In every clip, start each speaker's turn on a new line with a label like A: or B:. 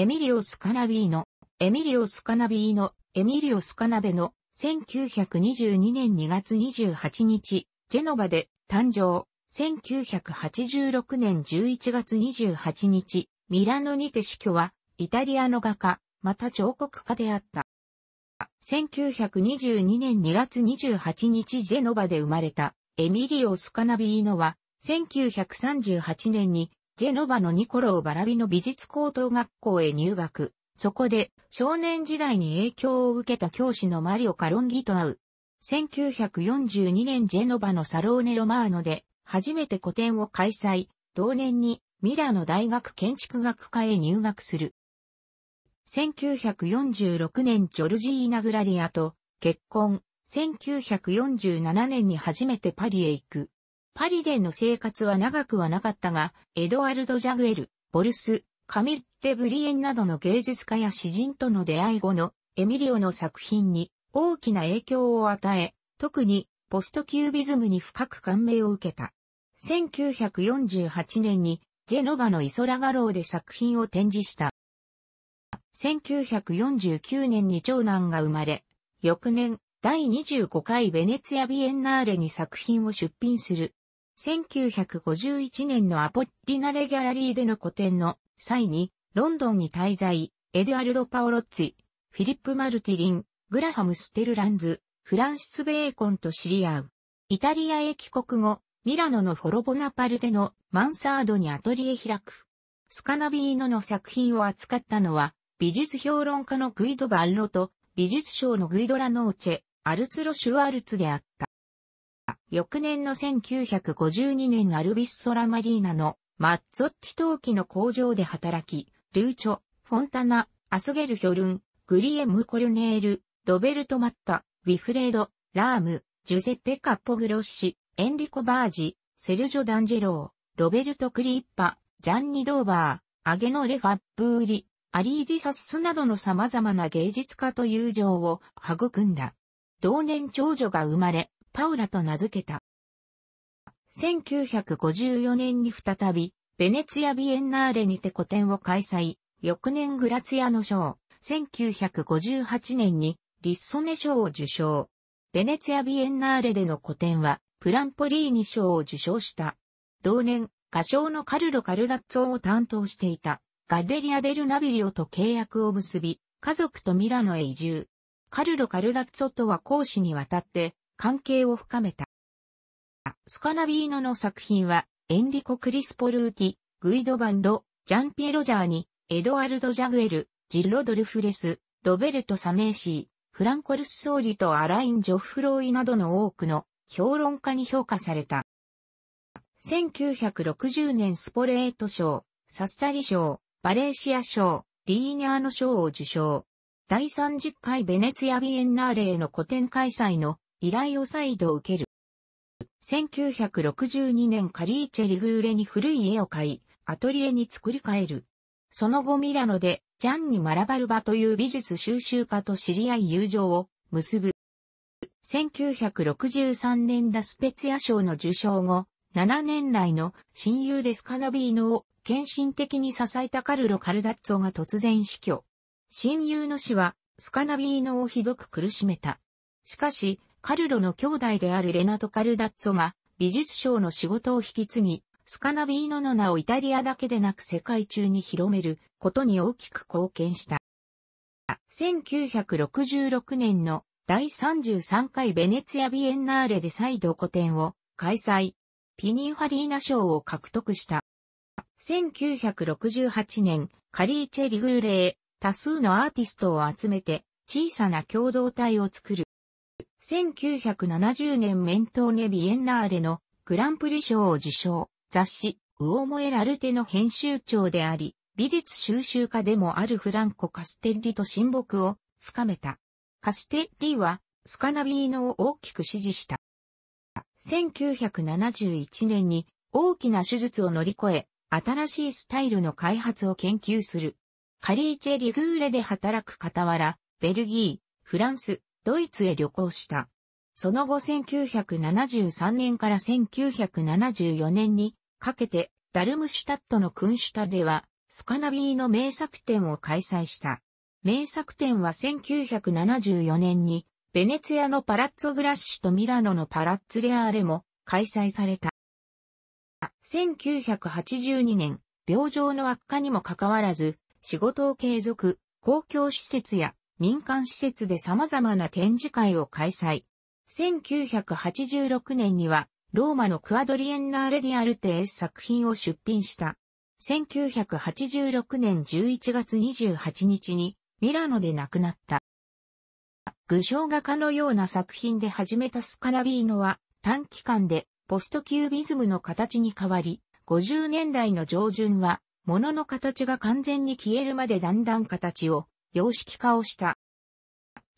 A: エミリオス・カナビーノ、エミリオス・カナビーノ、エミリオス・カナベの1922年2月28日、ジェノバで誕生、1986年11月28日、ミラノにて死去は、イタリアの画家、また彫刻家であった。1922年2月28日ジェノバで生まれたエミリオ・スカナビーノは1938年にジェノバのニコロー・バラビの美術高等学校へ入学。そこで、少年時代に影響を受けた教師のマリオ・カロンギと会う。1942年ジェノバのサローネ・ロマーノで、初めて個展を開催。同年に、ミラノ大学建築学科へ入学する。1946年ジョルジーナ・グラリアと結婚。1947年に初めてパリへ行く。パリでの生活は長くはなかったが、エドワルド・ジャグエル、ボルス、カミル・デ・ブリエンなどの芸術家や詩人との出会い後のエミリオの作品に大きな影響を与え、特にポストキュービズムに深く感銘を受けた。1948年にジェノバのイソラガローで作品を展示した。1949年に長男が生まれ、翌年、第25回ベネツィア・ビエンナーレに作品を出品する1951年のアポッリィナレギャラリーでの個展の際に、ロンドンに滞在、エドアルド・パオロッツィ、フィリップ・マルティリン、グラハム・ステルランズ、フランシス・ベーコンと知り合う。イタリアへ帰国後、ミラノのフォロボナパルテのマンサードにアトリエ開く。スカナビーノの作品を扱ったのは、美術評論家のグイド・バッロと、美術賞のグイド・ラノーチェ、アルツロ・シュワルツであった。翌年の1952年アルビス・ソラマリーナのマッツォッティ陶器の工場で働き、ルーチョ、フォンタナ、アスゲル・ヒョルン、グリエム・コルネール、ロベルト・マッタ、ウィフレード、ラーム、ジュゼッペ・カッポグロッシ、エンリコ・バージ、セルジョ・ダンジェロー、ロベルト・クリッパ、ジャンニ・ドーバー、アゲノ・レ・ファップーリ、アリージサスなどの様々な芸術家と友情を育んだ。同年長女が生まれ、パウラと名付けた。1954年に再び、ベネツィア・ビエンナーレにて個展を開催、翌年グラツィアの賞、1958年にリッソネ賞を受賞。ベネツィア・ビエンナーレでの個展は、プランポリーニ賞を受賞した。同年、歌唱のカルロ・カルダッツォを担当していた、ガッレリア・デル・ナビリオと契約を結び、家族とミラノへ移住。カルロ・カルダッツォとは講師にわたって、関係を深めた。スカナビーノの作品は、エンリコ・クリスポルーティ、グイド・バンド、ジャンピエロ・ジャーニ、エドワルド・ジャグエル、ジルロドルフレス、ロベルト・サネーシー、フランコルス・ソーリとアライン・ジョフロイなどの多くの評論家に評価された。1960年スポレート賞、サスタリ賞、バレーシア賞、リーニャーノ賞を受賞。第30回ベネツィア・ビエンナーレへの個展開催の依頼を再度受ける。1962年カリーチェリグーレに古い家を買い、アトリエに作り変える。その後ミラノで、ジャンニ・マラバルバという美術収集家と知り合い友情を結ぶ。1963年ラスペツヤ賞の受賞後、7年来の親友デスカナビーノを献身的に支えたカルロ・カルダッツォが突然死去。親友の死は、スカナビーノをひどく苦しめた。しかし、カルロの兄弟であるレナト・カルダッツォが美術賞の仕事を引き継ぎ、スカナビーノの名をイタリアだけでなく世界中に広めることに大きく貢献した。1966年の第33回ベネツィア・ビエンナーレで再度個展を開催。ピニーファリーナ賞を獲得した。1968年、カリーチェ・リグーレー、多数のアーティストを集めて小さな共同体を作る。1970年メントーネ・ビエンナーレのグランプリ賞を受賞、雑誌、ウオモエ・ラルテの編集長であり、美術収集家でもあるフランコ・カステッリと親睦を深めた。カステッリは、スカナビーノを大きく支持した。1971年に大きな手術を乗り越え、新しいスタイルの開発を研究する。カリーチェ・リグーレで働く傍ら、ベルギー、フランス、ドイツへ旅行した。その後1973年から1974年にかけてダルムシュタットの君主タではスカナビーの名作展を開催した。名作展は1974年にベネツィアのパラッツォグラッシュとミラノのパラッツレアーレも開催された。1982年、病状の悪化にもかかわらず、仕事を継続、公共施設や民間施設で様々な展示会を開催。1986年には、ローマのクアドリエンナーレディアルテエス作品を出品した。1986年11月28日に、ミラノで亡くなった。具象画家のような作品で始めたスカラビーノは、短期間でポストキュービズムの形に変わり、50年代の上旬は、物の形が完全に消えるまでだんだん形を様式化をした。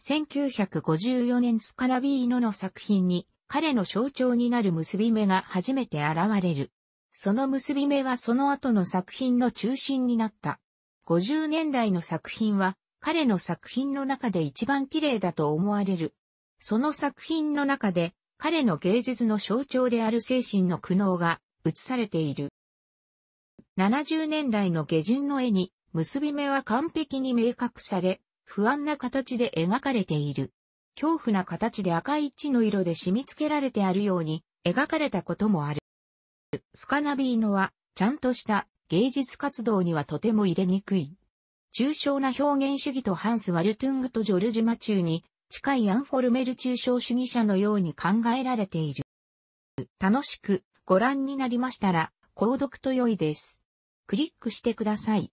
A: 1954年スカラビーノの作品に彼の象徴になる結び目が初めて現れる。その結び目はその後の作品の中心になった。50年代の作品は彼の作品の中で一番綺麗だと思われる。その作品の中で彼の芸術の象徴である精神の苦悩が映されている。70年代の下旬の絵に結び目は完璧に明確され、不安な形で描かれている。恐怖な形で赤い血の色で染み付けられてあるように描かれたこともある。スカナビーノは、ちゃんとした芸術活動にはとても入れにくい。抽象な表現主義とハンス・ワルトゥングとジョルジュ・マチューに近いアンフォルメル抽象主義者のように考えられている。楽しくご覧になりましたら、購読と良いです。クリックしてください。